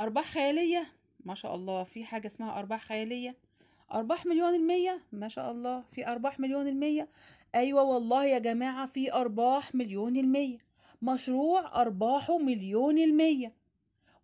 أرباح خيالية ما شاء الله في حاجة اسمها أرباح خيالية أرباح مليون المية ما شاء الله في أرباح مليون المية أيوة والله يا جماعة في أرباح مليون المية مشروع أرباحه مليون المية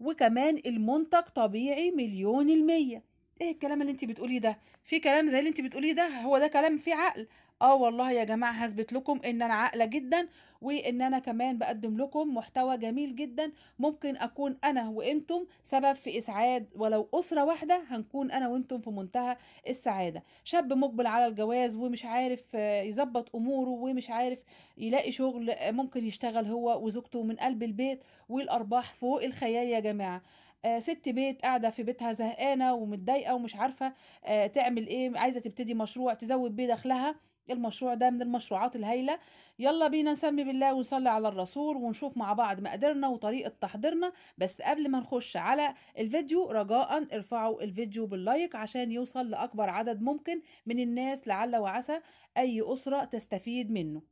وكمان المنتج طبيعي مليون المية ايه الكلام اللي انت بتقوليه ده في كلام زي اللي انت بتقوليه ده هو ده كلام فيه عقل اه والله يا جماعه هثبت لكم ان انا عاقله جدا وان انا كمان بقدم لكم محتوى جميل جدا ممكن اكون انا وانتم سبب في اسعاد ولو اسره واحده هنكون انا وانتم في منتهى السعاده شاب مقبل على الجواز ومش عارف آه، يظبط اموره ومش عارف يلاقي شغل آه، ممكن يشتغل هو وزوجته من قلب البيت والارباح فوق الخيال يا جماعه آه، ست بيت قاعده في بيتها زهقانه ومتضايقه ومش عارفه آه، تعمل ايه عايزه تبتدي مشروع تزود بيه دخلها المشروع ده من المشروعات الهايلة يلا بينا نسمي بالله ونصلي على الرسول ونشوف مع بعض مقاديرنا وطريقة تحضيرنا بس قبل ما نخش على الفيديو رجاء ارفعوا الفيديو باللايك عشان يوصل لأكبر عدد ممكن من الناس لعل وعسى أي أسرة تستفيد منه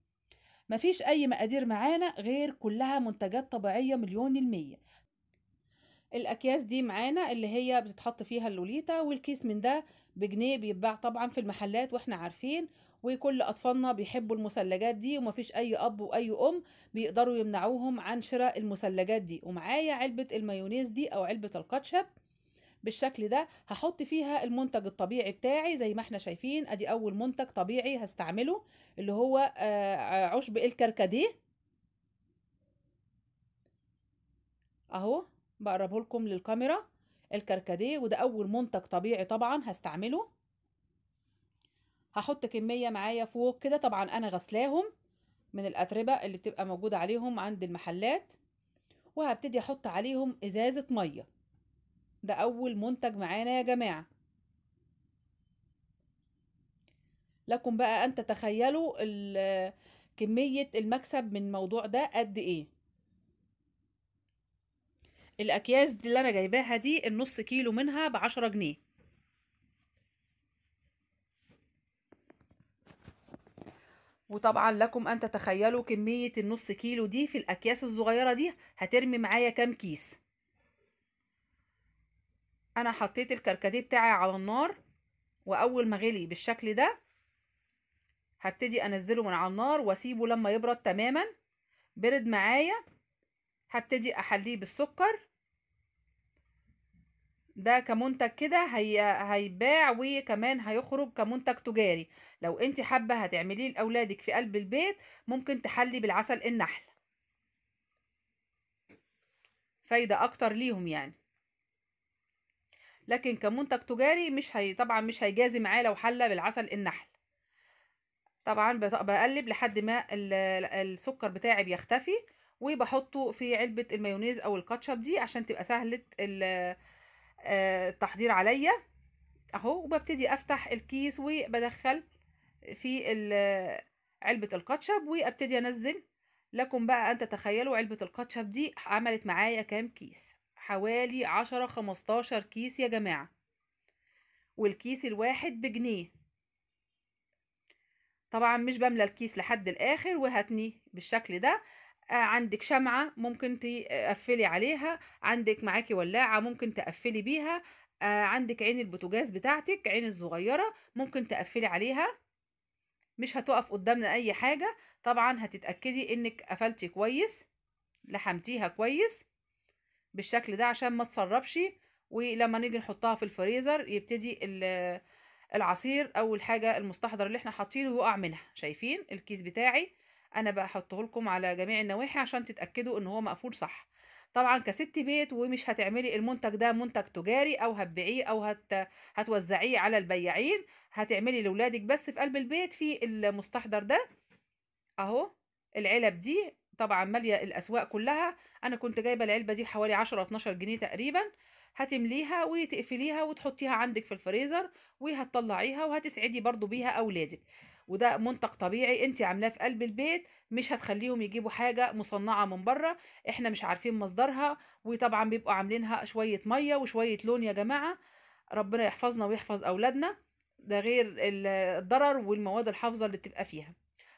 مفيش أي مقادير معانا غير كلها منتجات طبيعية مليون المية الاكياس دي معانا اللي هي بتتحط فيها اللوليتا والكيس من ده بجنيه بيتباع طبعا في المحلات واحنا عارفين وكل اطفالنا بيحبوا المثلجات دي ومفيش اي اب واي ام بيقدروا يمنعوهم عن شراء المثلجات دي ومعايا علبه المايونيز دي او علبه الكاتشب بالشكل ده هحط فيها المنتج الطبيعي بتاعي زي ما احنا شايفين ادي اول منتج طبيعي هستعمله اللي هو آه، عشب الكركديه اهو بقربه لكم للكاميرا الكركديه وده اول منتج طبيعي طبعا هستعمله هحط كميه معايا فوق كده طبعا انا غسلاهم من الاتربه اللي بتبقى موجوده عليهم عند المحلات وهبتدي احط عليهم ازازه ميه ده اول منتج معانا يا جماعه لكم بقى ان تتخيلوا كميه المكسب من الموضوع ده قد ايه الاكياس دي اللي انا جايباها دي النص كيلو منها بعشرة جنيه وطبعا لكم ان تتخيلوا كمية النص كيلو دي في الاكياس الصغيرة دي هترمي معايا كام كيس انا حطيت الكركديه بتاعي على النار واول ما غلي بالشكل ده هبتدي انزله من على النار واسيبه لما يبرد تماما برد معايا هبتدي احليه بالسكر ده كمنتج كده هي... هيباع وكمان هيخرج كمنتج تجاري لو انت حابه هتعمليه لاولادك في قلب البيت ممكن تحلي بالعسل النحل فايده اكتر ليهم يعني لكن كمنتج تجاري مش هي طبعا مش هيجازي معاه لو حلى بالعسل النحل طبعا بقلب لحد ما السكر بتاعي بيختفي وبحطه في علبه المايونيز او الكاتشب دي عشان تبقى سهله التحضير آه، عليا اهو وببتدي افتح الكيس وبدخل في علبة الكاتشب وابتدي انزل لكم بقى ان تتخيلوا علبة الكاتشب دي عملت معايا كام كيس حوالي عشرة خمستاشر كيس يا جماعة والكيس الواحد بجنيه طبعا مش بملى الكيس لحد الاخر وهتني بالشكل ده آه، عندك شمعة ممكن تقفلي آه، عليها عندك معاكي ولاعة ممكن تقفلي بيها آه، عندك عين البوتجاز بتاعتك عين الصغيرة ممكن تقفلي عليها مش هتقف قدامنا اي حاجة طبعا هتتأكدي انك قفلتي كويس لحمتيها كويس بالشكل ده عشان ما تصربش ولما نيجي نحطها في الفريزر يبتدي العصير او الحاجة المستحضر اللي احنا حاطينه يقع منها شايفين الكيس بتاعي انا بقى احطه لكم على جميع النواحي عشان تتاكدوا ان هو مقفول صح طبعا كست بيت ومش هتعملي المنتج ده منتج تجاري او هتبيعيه او هت... هتوزعيه على البياعين هتعملي لاولادك بس في قلب البيت في المستحضر ده اهو العلب دي طبعا ماليه الاسواق كلها انا كنت جايبه العلبه دي حوالي 10 12 جنيه تقريبا هتمليها وتقفليها وتحطيها عندك في الفريزر وهتطلعيها وهتسعدي برضو بيها اولادك وده منتج طبيعي انت عاملاه في قلب البيت مش هتخليهم يجيبوا حاجه مصنعه من بره احنا مش عارفين مصدرها وطبعا بيبقوا عاملينها شويه ميه وشويه لون يا جماعه ربنا يحفظنا ويحفظ اولادنا ده غير الضرر والمواد الحافظه اللي بتبقى فيها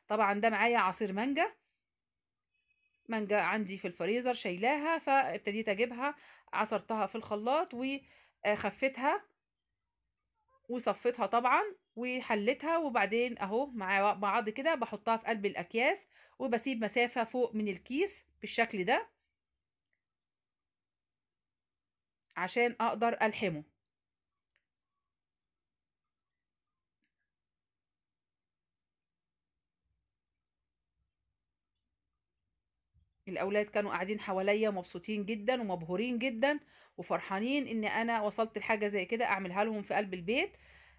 طبعا ده معايا عصير مانجا مانجا عندي في الفريزر شايلاها فابتديت اجيبها عصرتها في الخلاط وخفتها آه، وصفتها طبعا وحلتها وبعدين اهو مع بعض كده بحطها في قلب الاكياس وبسيب مسافه فوق من الكيس بالشكل ده عشان اقدر الحمه الأولاد كانوا قاعدين حواليا مبسوطين جدا ومبهورين جدا وفرحانين إن أنا وصلت لحاجة زي كده أعملها لهم في قلب البيت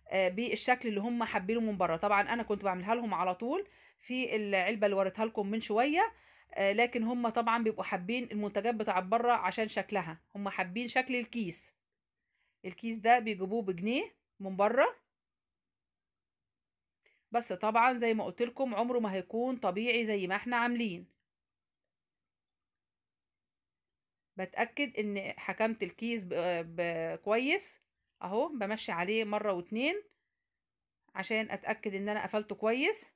آه، بالشكل اللي هم حابينه من بره طبعا انا كنت بعملها لهم على طول في العلبه اللي وريتها لكم من شويه آه، لكن هم طبعا بيبقوا حابين المنتجات بتاع بره عشان شكلها هم حابين شكل الكيس الكيس ده بيجيبوه بجنيه من بره بس طبعا زي ما قلت لكم عمره ما هيكون طبيعي زي ما احنا عاملين بتأكد ان حكمت الكيس كويس اهو بمشي عليه مرة واتنين عشان اتأكد ان انا قفلته كويس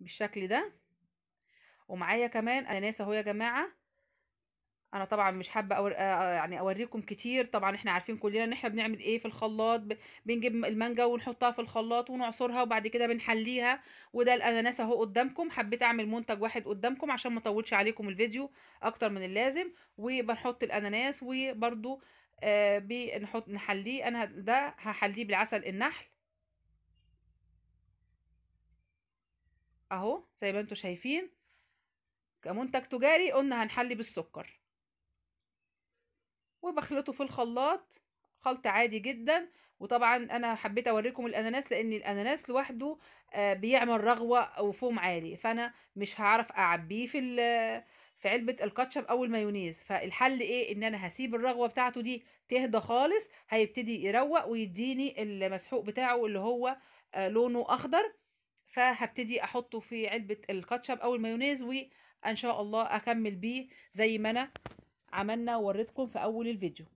بالشكل ده ومعايا كمان اناناس اهو يا جماعة انا طبعا مش حابه أور... آه، آه، يعني اوريكم كتير طبعا احنا عارفين كلنا ان احنا بنعمل ايه في الخلاط ب... بنجيب المانجا ونحطها في الخلاط ونعصرها وبعد كده بنحليها وده الاناناس اهو قدامكم حبيت اعمل منتج واحد قدامكم عشان ما اطولش عليكم الفيديو اكتر من اللازم وبنحط الاناناس وبرده آه بنحط نحليه انا ده هحليه بالعسل النحل اهو زي ما انتم شايفين كمنتج تجاري قلنا هنحلي بالسكر وبخلطه في الخلاط خلط عادي جدا وطبعا انا حبيت اوريكم الاناناس لان الاناناس لوحده آه، بيعمل رغوه وفوم عالي فانا مش هعرف اعبيه في في علبه الكاتشب او المايونيز فالحل ايه ان انا هسيب الرغوه بتاعته دي تهدى خالص هيبتدي يروق ويديني المسحوق بتاعه اللي هو آه، لونه اخضر فهبتدي احطه في علبه الكاتشب او المايونيز وان شاء الله اكمل بيه زي ما انا عملنا ووريتكم في اول الفيديو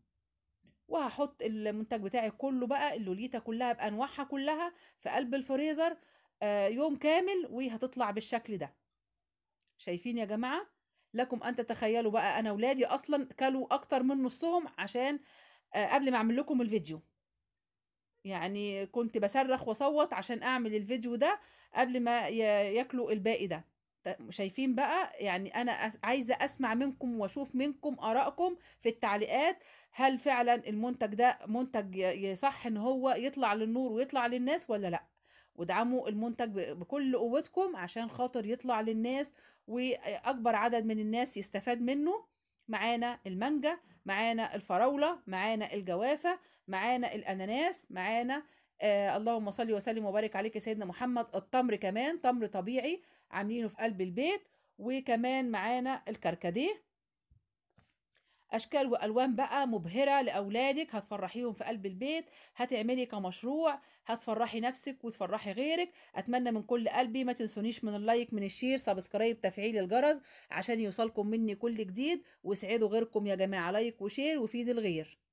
وهحط المنتج بتاعي كله بقى اللوليتا كلها بانواعها كلها في قلب الفريزر آه، يوم كامل وهتطلع بالشكل ده شايفين يا جماعه لكم ان تتخيلوا بقى انا ولادي اصلا كلوا اكتر من نصهم عشان آه، قبل ما اعمل لكم الفيديو يعني كنت بصرخ واصوت عشان اعمل الفيديو ده قبل ما ياكلوا الباقي ده شايفين بقى يعني انا عايزه اسمع منكم واشوف منكم ارائكم في التعليقات هل فعلا المنتج ده منتج يصح ان هو يطلع للنور ويطلع للناس ولا لا وادعموا المنتج بكل قوتكم عشان خاطر يطلع للناس واكبر عدد من الناس يستفاد منه معانا المانجا معانا الفراوله معانا الجوافه معانا الاناناس معانا آه اللهم صل وسلم وبارك عليك سيدنا محمد التمر كمان تمر طبيعي عاملينه في قلب البيت وكمان معانا الكركديه اشكال والوان بقى مبهره لاولادك هتفرحيهم في قلب البيت هتعملي كمشروع هتفرحي نفسك وتفرحي غيرك اتمنى من كل قلبي ما تنسونيش من اللايك من الشير سبسكرايب تفعيل الجرس عشان يوصلكم مني كل جديد واسعدوا غيركم يا جماعه لايك وشير وفيد الغير